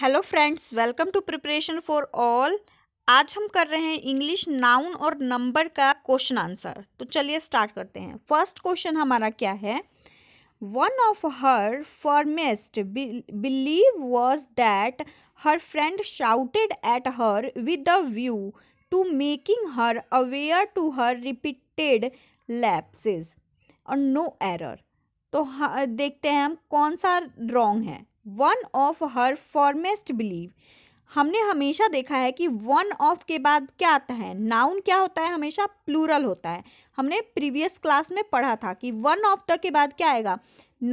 Hello friends welcome to preparation for all आज हम कर रहे हैं इंग्लिश नाउन और नंबर का क्वेश्चन आंसर तो चलिए स्टार्ट करते हैं फर्स्ट क्वेश्चन हमारा क्या है one of her firmest belief was that her friend shouted at her with a view to making her aware to her repeated lapses और नो एरर तो देखते हैं हम कौन सा रॉन्ग है one of her foremost belief हमने हमेशा देखा है कि वन ऑफ के बाद क्या आता है नाउन क्या होता है हमेशा प्लूरल होता है हमने प्रीवियस क्लास में पढ़ा था कि वन ऑफ द के बाद क्या आएगा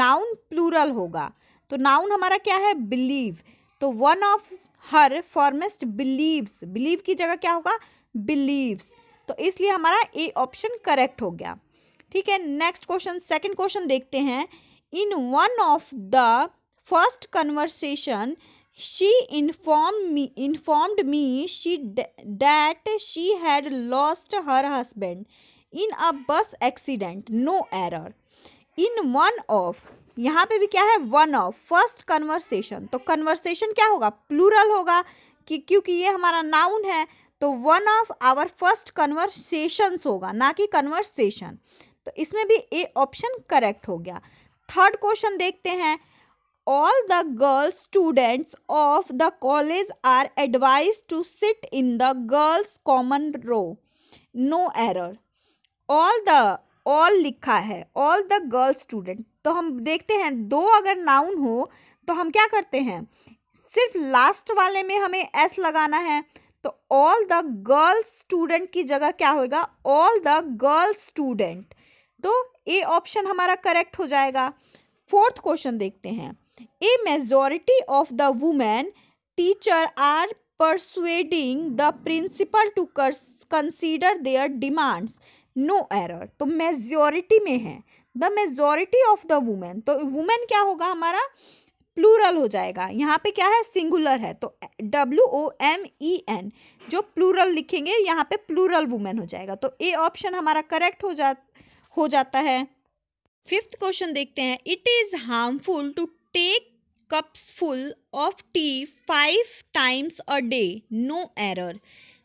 नाउन प्लूरल होगा तो नाउन हमारा क्या है बिलीव तो one of her foremost beliefs belief की जगह क्या होगा बिलीव्स तो इसलिए हमारा ए ऑप्शन करेक्ट हो गया ठीक है नेक्स्ट क्वेश्चन सेकंड क्वेश्चन देखते हैं in one of the first conversation she informed me informed me she that she had lost her husband in a bus accident no error in one of यहाँ पे भी क्या है one of first conversation तो conversation क्या होगा plural होगा कि क्योंकि ये हमारा नाउन है तो one of our first conversations होगा ना कि कन्वर्सेशन तो इसमें भी ए ऑप्शन करेक्ट हो गया थर्ड क्वेश्चन देखते हैं all the girl students of the college are advised to sit in the girls common row no error all the all लिखा है ऑल द गर्ल स्टूडेंट तो हम देखते हैं दो अगर नाउन हो तो हम क्या करते हैं सिर्फ लास्ट वाले में हमें एस लगाना है तो ऑल द गर्ल स्टूडेंट की जगह क्या होगा ऑल द गर्ल स्टूडेंट तो ए ऑप्शन हमारा करेक्ट हो जाएगा फोर्थ क्वेश्चन देखते हैं a majority of the women teacher are persuading the principal to consider their demands no error तो मेजोरिटी में है the majority of the women तो वुमेन क्या होगा हमारा प्लूरल हो जाएगा यहाँ पे क्या है सिंगुलर है तो W O M E N जो प्लूरल लिखेंगे यहाँ पे प्लूरल वुमेन हो जाएगा तो ए ऑप्शन हमारा करेक्ट हो जा हो जाता है फिफ्थ क्वेश्चन देखते हैं it is harmful to take cups full of tea five times a day no error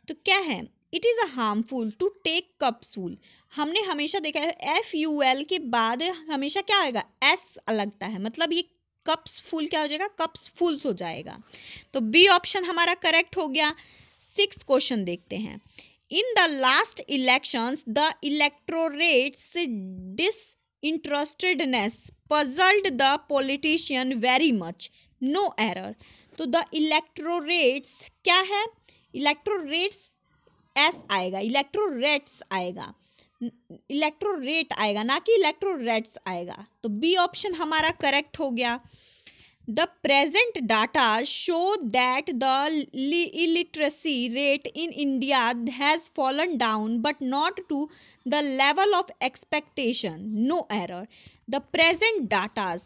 तो क्या है it is a harmful to take cups full हमने हमेशा देखा है एफ यू एल के बाद हमेशा क्या आएगा एस लगता है मतलब ये कप्स फुल क्या हो जाएगा कप्स फुल्स हो जाएगा तो बी ऑप्शन हमारा करेक्ट हो गया सिक्स क्वेश्चन देखते हैं in the last elections the electorates disinterestedness puzzled the politician very much no error तो द इलेक्ट्रोरेट्स क्या है इलेक्ट्रोरेट्स एस आएगा इलेक्ट्रोरेट्स आएगा इलेक्ट्रोरेट आएगा ना कि इलेक्ट्रोरेट्स आएगा तो बी ऑप्शन हमारा करेक्ट हो गया the present data show that the illiteracy rate in India has fallen down but not to the level of expectation no error the present datas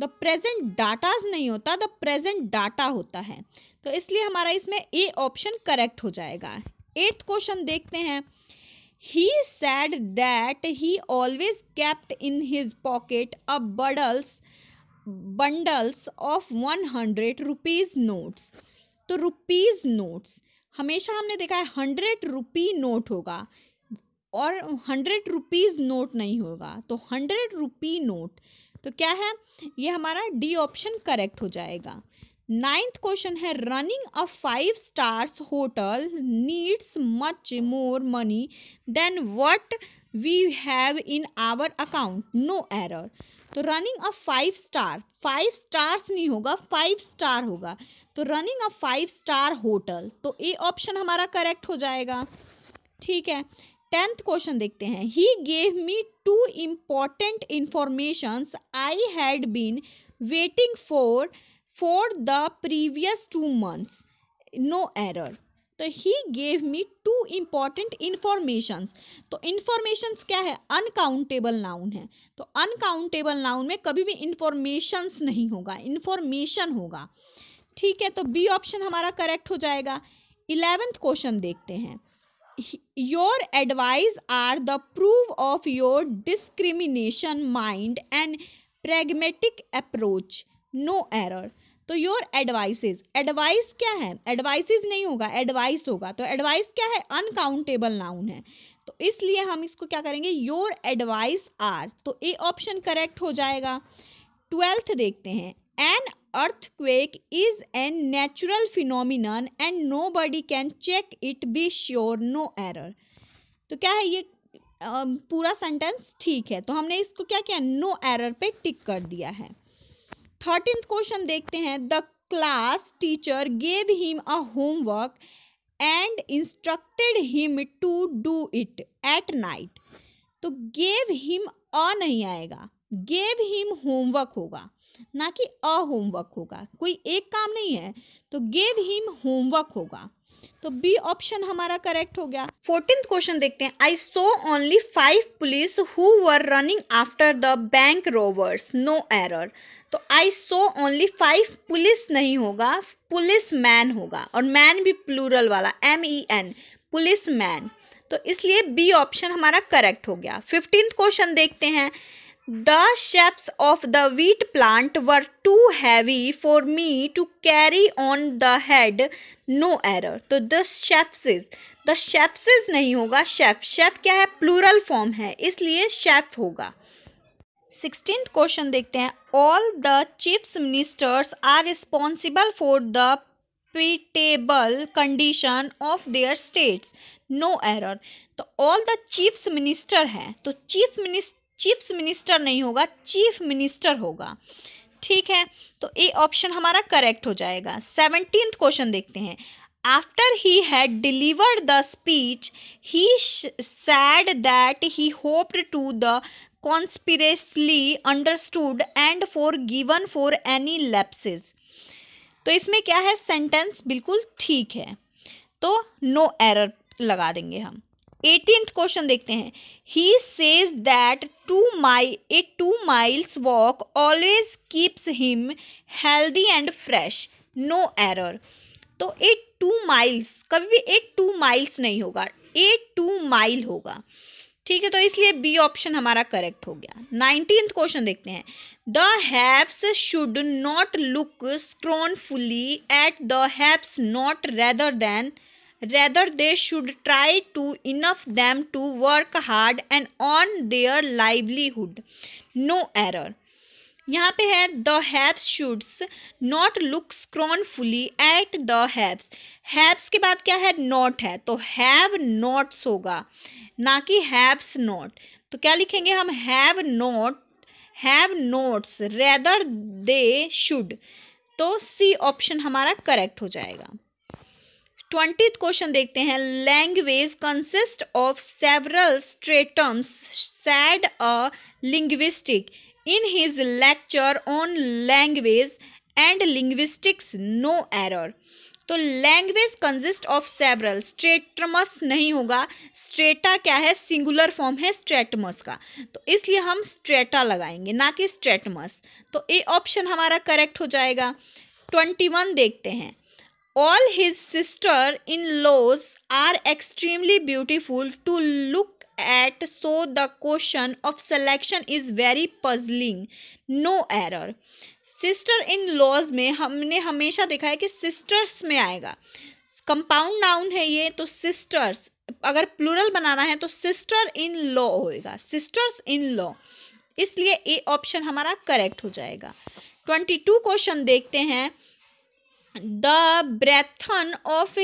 the present datas नहीं होता the present data होता है तो इसलिए हमारा इसमें A option correct हो जाएगा एट्थ क्वेश्चन देखते हैं he said that he always kept in his pocket a bundles bundles of one hundred rupees notes तो रुपीज़ नोट्स हमेशा हमने देखा है हंड्रेड रुपी नोट होगा और हंड्रेड रुपीज़ नोट नहीं होगा तो हंड्रेड रुपी नोट तो क्या है ये हमारा डी ऑप्शन करेक्ट हो जाएगा नाइन्थ क्वेश्चन है running a five stars hotel needs much more money than what we have in our account no error तो running a five star five stars नहीं होगा फाइव स्टार होगा तो running a five star hotel तो A option हमारा correct हो जाएगा ठीक है टेंथ क्वेश्चन देखते हैं he gave me two important informations I had been waiting for for the previous two months no error तो he gave me two important informations तो इन्फॉर्मेशंस क्या है अनकाउंटेबल नाउन है तो अनकाउंटेबल नाउन में कभी भी इन्फॉर्मेशंस नहीं होगा इन्फॉर्मेशन होगा ठीक है तो बी ऑप्शन हमारा करेक्ट हो जाएगा इलेवेंथ क्वेश्चन देखते हैं your advice are the proof of your discrimination mind and pragmatic approach no error तो योर एडवाइसेज एडवाइस क्या है एडवाइसेज नहीं होगा एडवाइस होगा तो एडवाइस क्या है अनकाउंटेबल नाउन है तो इसलिए हम इसको क्या करेंगे योर एडवाइस आर तो ए ऑप्शन करेक्ट हो जाएगा ट्वेल्थ देखते हैं an earthquake is a natural phenomenon and nobody can check it be sure no error तो क्या है ये पूरा सेंटेंस ठीक है तो हमने इसको क्या किया नो एरर पे टिक कर दिया है थर्टीन क्वेश्चन देखते हैं the class teacher gave him a homework and instructed him to do it at night तो गेव हिम अ नहीं आएगा गेव हिम होमवर्क होगा ना कि अ होमवर्क होगा कोई एक काम नहीं है तो गेव हिम होमवर्क होगा तो बी ऑप्शन हमारा करेक्ट हो गया फोर्टीन क्वेश्चन देखते हैं I saw only five police who were running after the bank robbers no error तो I saw only five police नहीं होगा पुलिस मैन होगा और मैन भी प्लूरल वाला M E N police man तो इसलिए बी ऑप्शन हमारा करेक्ट हो गया फिफ्टींथ क्वेश्चन देखते हैं the shafts of the wheat plant were too heavy for me to carry on the head. No error. तो the shafts is the shafts is नहीं होगा शेफ शेफ क्या है प्लूरल फॉर्म है इसलिए शेफ होगा सिक्सटीन क्वेश्चन देखते हैं all the chiefs ministers are responsible for the pitiable condition of their states no error तो ऑल द चीफ्स मिनिस्टर हैं तो चीफ मिनिस्टर चीफ मिनिस्टर नहीं होगा चीफ मिनिस्टर होगा ठीक है तो ए ऑप्शन हमारा करेक्ट हो जाएगा सेवनटीन क्वेश्चन देखते हैं after he had delivered the speech he said that he hoped to the conspicuously understood and forgiven for any lapses तो इसमें क्या है सेंटेंस बिल्कुल ठीक है तो नो no एरर लगा देंगे हम एटीन क्वेश्चन देखते हैं he says that two mile a two miles walk always keeps him healthy and fresh no error तो ए टू माइल्स कभी भी ए टू माइल्स नहीं होगा ए टू माइल होगा ठीक है तो इसलिए बी ऑप्शन हमारा करेक्ट हो गया नाइनटीन क्वेश्चन देखते हैं the haves should not look scornfully at the haves not rather than rather they should try to enough them to work hard and on their livelihood no error यहाँ पे है the haves shoulds not look scornfully at the haves haves के बाद क्या है not है तो have nots होगा ना कि हैब्स नॉट तो क्या लिखेंगे हम have not have notes rather they should तो सी ऑप्शन हमारा करेक्ट हो जाएगा ट्वेंटी क्वेश्चन देखते हैं language consist of several stratums said a linguistic in his lecture on language and linguistics no error तो language consist of several stratums नहीं होगा strata क्या है सिंगुलर फॉर्म है स्ट्रेटमस का तो इसलिए हम स्ट्रेटा लगाएंगे ना कि स्ट्रेटमस तो ए ऑप्शन हमारा करेक्ट हो जाएगा ट्वेंटी वन देखते हैं all his sister in laws are extremely beautiful to look at so the question of selection is very puzzling no error sister in laws में हमने हमेशा देखा है कि सिस्टर्स में आएगा कंपाउंड नाउन है ये तो सिस्टर्स अगर प्लुरल बनाना है तो सिस्टर इन लॉ होगा सिस्टर्स इन लॉ इसलिए ए ऑप्शन हमारा करेक्ट हो जाएगा ट्वेंटी टू क्वेश्चन देखते हैं the brethren of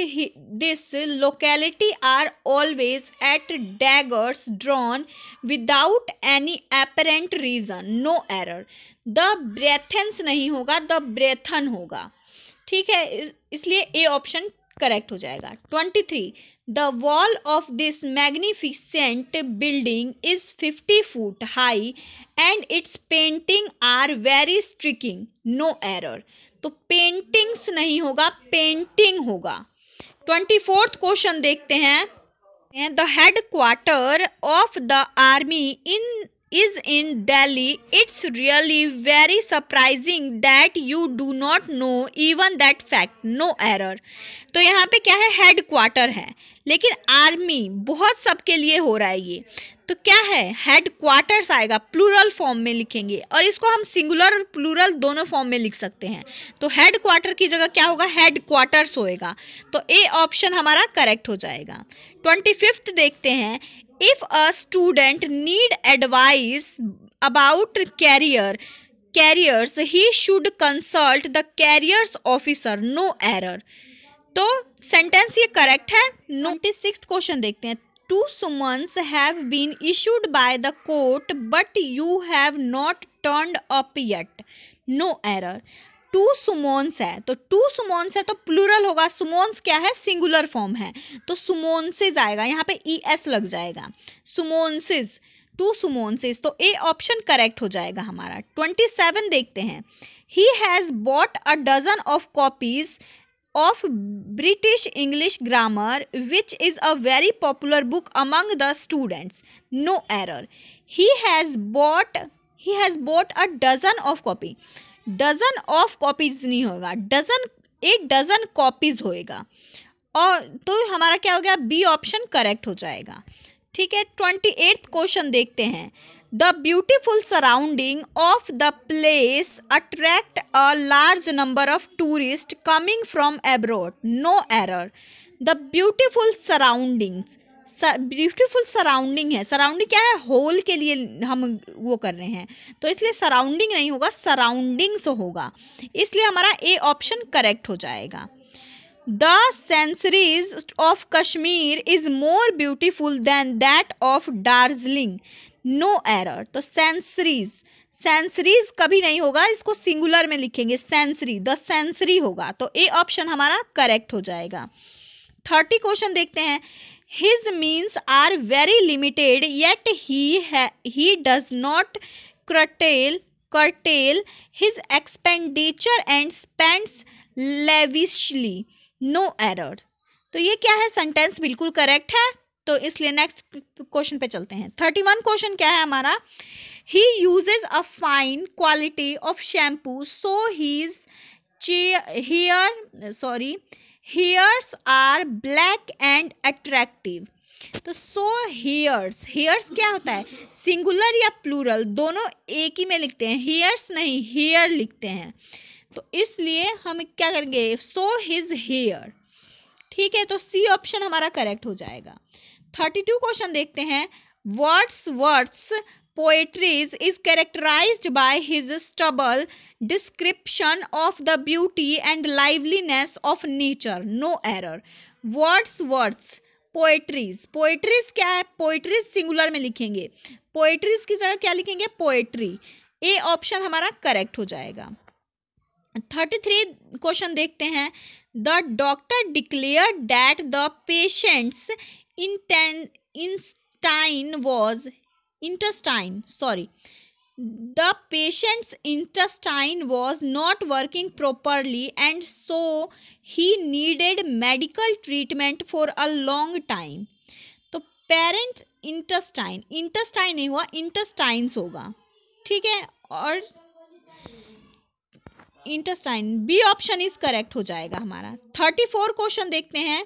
this locality are always at daggers drawn without any apparent reason no error the brethrens नहीं होगा द ब्रेथन होगा ठीक है इसलिए ए ऑप्शन करेक्ट हो जाएगा twenty three the wall of this magnificent building is fifty foot high and its painting are very striking no error तो paintings नहीं होगा पेंटिंग होगा ट्वेंटी फोर्थ क्वेश्चन देखते हैं the head quarter of the army in is in Delhi, it's really very surprising that you do not know even that fact. No error. तो यहाँ पे क्या है हेड क्वार्टर है लेकिन आर्मी बहुत सबके लिए हो रहा है ये तो क्या है हेड क्वार्टर्स आएगा प्लूरल फॉर्म में लिखेंगे और इसको हम सिंगुलर और प्लूरल दोनों फॉर्म में लिख सकते हैं तो हेड क्वार्टर की जगह क्या होगा हेड क्वार्टर्स होएगा तो ए ऑप्शन हमारा करेक्ट हो जाएगा ट्वेंटी फिफ्थ देखते हैं if a student need advice about career careers he should consult the careers officer no error तो सेंटेंस ये करेक्ट है नोटिस सिक्स क्वेश्चन देखते हैं two summons have been issued by the court but you have not turn up yet no error two summons है तो to summons है तो प्लूरल होगा सुमोन्स क्या है सिंगुलर फॉर्म है तो सुमोन्सेज आएगा यहाँ पे ई e एस लग जाएगा सुमोन्सेज टू सुमोन्सेज तो ए ऑप्शन करेक्ट हो जाएगा हमारा ट्वेंटी सेवन देखते हैं he has bought a dozen of copies of British English grammar which is a very popular book among the students no error he has bought he has bought a dozen of copy dozen of copies नहीं होगा dozen एक dozen copies होएगा और तो हमारा क्या हो गया बी ऑप्शन करेक्ट हो जाएगा ठीक है ट्वेंटी एट्थ क्वेश्चन देखते हैं the beautiful surrounding of the place attract a large number of tourist coming from abroad no error the beautiful surroundings beautiful surrounding है सराउंडिंग क्या है होल के लिए हम वो कर रहे हैं तो इसलिए सराउंडिंग नहीं होगा सराउंडिंग्स होगा इसलिए हमारा ए ऑप्शन करेक्ट हो जाएगा the sceneries of Kashmir is more beautiful than that of Darjeeling no error तो सेंसरीज सेंसरीज कभी नहीं होगा इसको सिंगुलर में लिखेंगे सेंसरी द सेंसरी होगा तो ए ऑप्शन हमारा करेक्ट हो जाएगा थर्टी क्वेश्चन देखते हैं his means are very limited yet he ha- he does not curtail curtail his expenditure and spends lavishly no error तो ये क्या है सेंटेंस बिल्कुल करेक्ट है तो इसलिए नेक्स्ट क्वेश्चन पे चलते हैं थर्टी वन क्वेश्चन क्या है हमारा he uses a fine quality of shampoo so he is hair sorry hairs are black and attractive तो सो हेयर्स हेयर्स क्या होता है सिंगुलर या प्लूरल दोनों एक ही में लिखते हैं हेयर्स नहीं हेयर लिखते हैं तो इसलिए हम क्या करेंगे सो हिज हेयर ठीक है तो सी ऑप्शन हमारा करेक्ट हो जाएगा थर्टी टू क्वेश्चन देखते हैं Wordsworth's poetries is characterized by his stubble description of the beauty and liveliness of nature no error wordsworth's poetries poetries क्या है पोएट्रीज सिंगुलर में लिखेंगे पोएट्रीज की जगह क्या लिखेंगे पोएट्री ए ऑप्शन हमारा करेक्ट हो जाएगा थर्टी थ्री क्वेश्चन देखते हैं the doctor declare that the patients इंटेन intestine was intestine sorry the patient's intestine was not working properly and so he needed medical treatment for a long time तो patient's intestine intestine नहीं हुआ intestines होगा ठीक है और intestine B option is correct हो जाएगा हमारा थर्टी फोर क्वेश्चन देखते हैं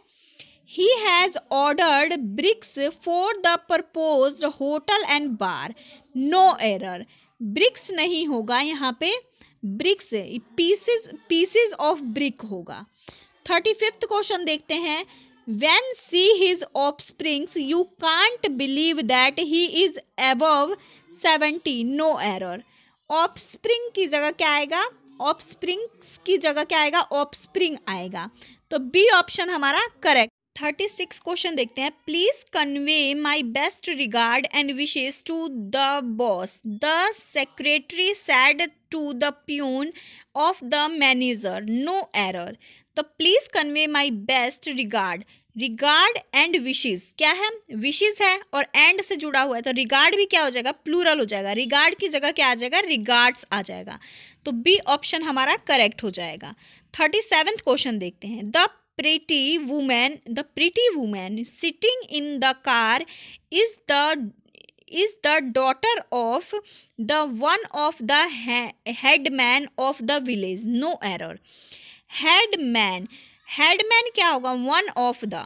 he has ordered bricks for the proposed hotel and bar no error bricks नहीं होगा यहाँ पे bricks pieces pieces of brick होगा थर्टी फिफ्थ क्वेश्चन देखते हैं when see his springs you can't believe that he is above seventy no error spring की जगह क्या आएगा ऑफ स्प्रिंग्स की जगह क्या आएगा ऑफ स्प्रिंग आएगा तो बी ऑप्शन हमारा करेक्ट थर्टी सिक्स क्वेश्चन देखते हैं please convey my best regard and wishes to the boss the secretary said to the peon of the manager no error तो please convey my best regard regard and wishes क्या है wishes है और and से जुड़ा हुआ है तो रिगार्ड भी क्या हो जाएगा प्लूरल हो जाएगा रिगार्ड की जगह क्या आ जाएगा रिगार्ड्स आ जाएगा तो बी ऑप्शन हमारा करेक्ट हो जाएगा थर्टी सेवेंथ क्वेश्चन देखते हैं the pretty woman the pretty woman sitting in the car is the is the daughter of the one of the headman of the village no error headman headman kya hoga one of the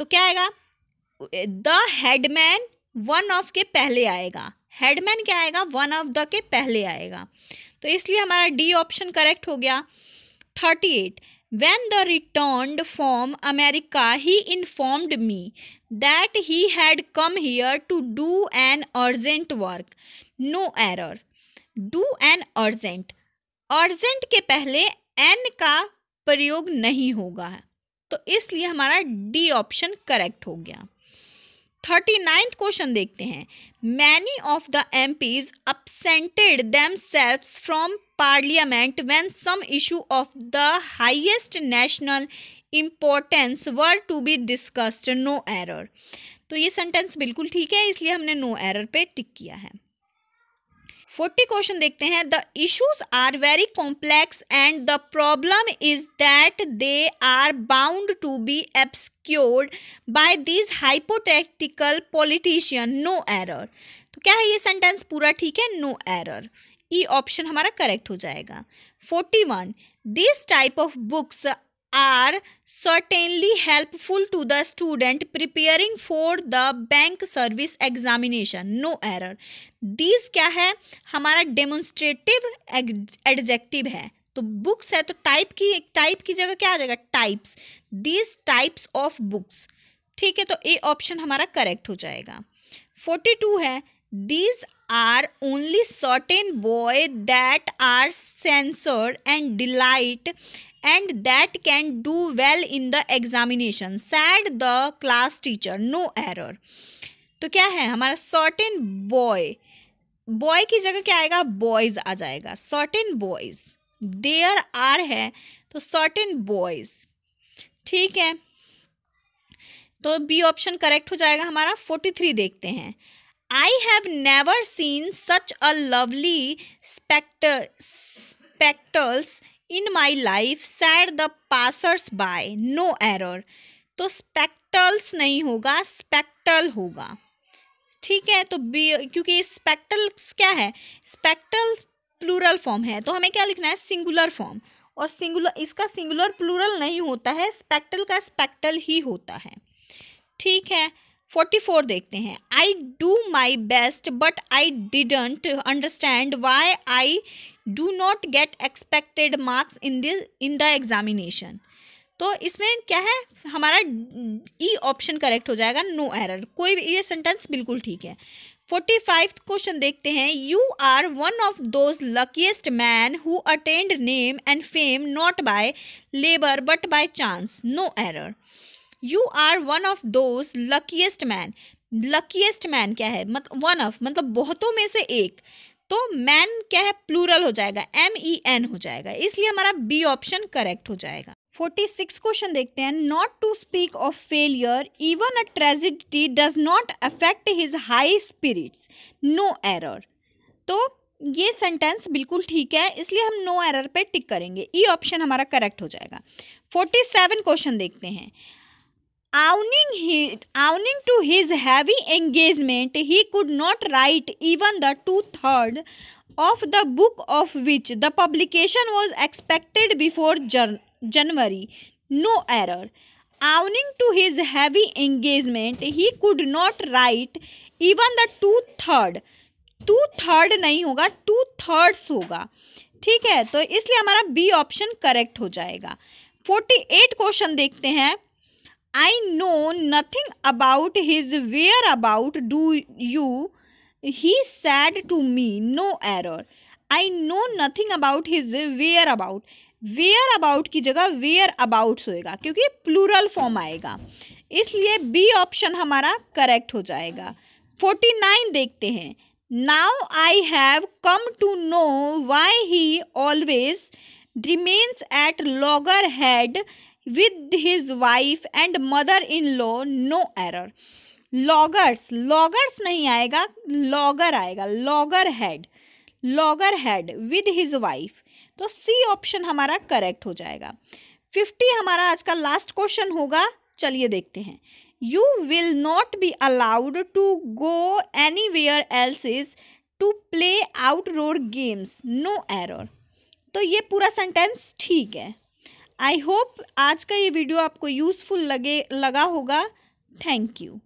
to kya aayega the headman one of ke pehle aayega headman क्या आएगा one of the के पहले आएगा तो इसलिए हमारा D option correct हो गया thirty eight When the returned from America, he informed me that he had come here to do an urgent work. No error. Do an urgent. urgent के पहले एन का प्रयोग नहीं होगा तो इसलिए हमारा डी ऑप्शन करेक्ट हो गया थर्टी नाइन्थ क्वेश्चन देखते हैं many of the M Ps absented themselves from parliament when some issue of the highest national importance were to be discussed no error तो ये सेंटेंस बिल्कुल ठीक है इसलिए हमने नो एरर पे टिक किया है फोर्टी क्वेश्चन देखते हैं the issues are very complex and the problem is that they are bound to be obscured by this hypothetical politician no error तो क्या है ये सेंटेंस पूरा ठीक है नो एरर ई ऑप्शन हमारा करेक्ट हो जाएगा forty one this type of books are certainly helpful to the student preparing for the bank service examination no error this क्या है हमारा डेमोन्स्ट्रेटिव एडजेक्टिव है तो बुक्स है तो टाइप की टाइप की जगह क्या आ जाएगा types this types of books ठीक है तो ए ऑप्शन हमारा करेक्ट हो जाएगा फोर्टी टू है this are only certain boy that are sincere and diligent and that can do well in the examination said the class teacher no error तो क्या है हमारा सर्टेन बॉय बॉय की जगह क्या आएगा बॉयज आ जाएगा सर्टेन बॉयज देयर आर है तो सर्टेन बॉयज ठीक है तो बी ऑप्शन करेक्ट हो जाएगा हमारा फोर्टी थ्री देखते हैं I have never seen such a lovely spect spectacles in my life said the passers by no error तो स्पेक्टल्स नहीं होगा स्पेक्टल होगा ठीक है तो बी क्योंकि स्पेक्टल्स क्या है स्पेक्टल प्लूरल फॉर्म है तो हमें क्या लिखना है सिंगुलर फॉर्म और सिंगुलर इसका सिंगुलर प्लूरल नहीं होता है स्पेक्टल का स्पेक्टल ही होता है ठीक है फोर्टी फोर देखते हैं I do my best but I didn't understand why I do not get expected marks in this in the examination तो इसमें क्या है हमारा ई ऑप्शन करेक्ट हो जाएगा नो एरर कोई भी ये सेंटेंस बिल्कुल ठीक है फोर्टी फाइव क्वेश्चन देखते हैं you are one of those luckiest man who attend name and fame not by labour but by chance no error you are one of those luckiest man luckiest man क्या है मतलब one of मतलब बहुतों में से एक तो man क्या है प्लूरल हो जाएगा एम ई एन हो जाएगा इसलिए हमारा बी ऑप्शन करेक्ट हो जाएगा फोर्टी सिक्स क्वेश्चन देखते हैं not to speak of failure even a tragedy does not affect his high spirits no error तो ये सेंटेंस बिल्कुल ठीक है इसलिए हम नो एरर पे टिक करेंगे ई e ऑप्शन हमारा करेक्ट हो जाएगा फोर्टी सेवन क्वेश्चन देखते हैं owing owing to his heavy engagement he could not write even the two third of the book of which the publication was expected before January no error owing to his heavy engagement he could not write even the two third two third नहीं होगा two thirds होगा ठीक है तो इसलिए हमारा B option correct हो जाएगा फोर्टी एट क्वेश्चन देखते हैं I know nothing about his whereabout, do you? He said to me, No error. I know nothing about his whereabout whereabout की जगह वेयर अबाउट होएगा क्योंकि plural form आएगा इसलिए बी ऑप्शन हमारा correct हो जाएगा फोर्टी नाइन देखते हैं now I have come to know why he always remains at loggerhead with his wife and mother in law no error loggers loggers नहीं आएगा logger आएगा loggerhead loggerhead with his wife तो C option हमारा correct हो जाएगा fifty हमारा आज का लास्ट क्वेश्चन होगा चलिए देखते हैं you will not be allowed to go anywhere else is to play outdoor games no error तो ये पूरा सेंटेंस ठीक है आई होप आज का ये वीडियो आपको यूज़फुल लगे लगा होगा थैंक यू